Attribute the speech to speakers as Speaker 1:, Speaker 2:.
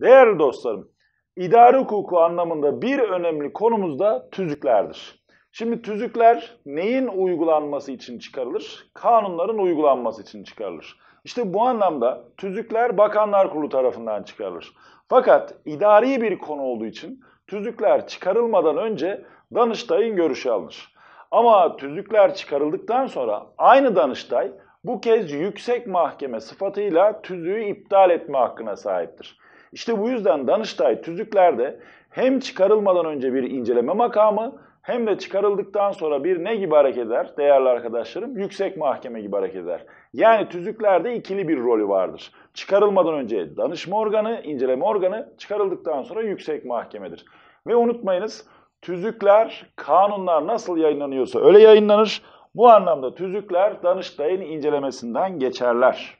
Speaker 1: Değerli dostlarım, idari hukuku anlamında bir önemli konumuz da tüzüklerdir. Şimdi tüzükler neyin uygulanması için çıkarılır? Kanunların uygulanması için çıkarılır. İşte bu anlamda tüzükler Bakanlar Kurulu tarafından çıkarılır. Fakat idari bir konu olduğu için tüzükler çıkarılmadan önce Danıştay'ın görüşü alınır. Ama tüzükler çıkarıldıktan sonra aynı Danıştay bu kez yüksek mahkeme sıfatıyla tüzüğü iptal etme hakkına sahiptir. İşte bu yüzden Danıştay tüzüklerde hem çıkarılmadan önce bir inceleme makamı hem de çıkarıldıktan sonra bir ne gibi hareket eder değerli arkadaşlarım? Yüksek mahkeme gibi hareket eder. Yani tüzüklerde ikili bir rolü vardır. Çıkarılmadan önce danışma organı, inceleme organı, çıkarıldıktan sonra yüksek mahkemedir. Ve unutmayınız tüzükler, kanunlar nasıl yayınlanıyorsa öyle yayınlanır. Bu anlamda tüzükler Danıştay'ın incelemesinden geçerler.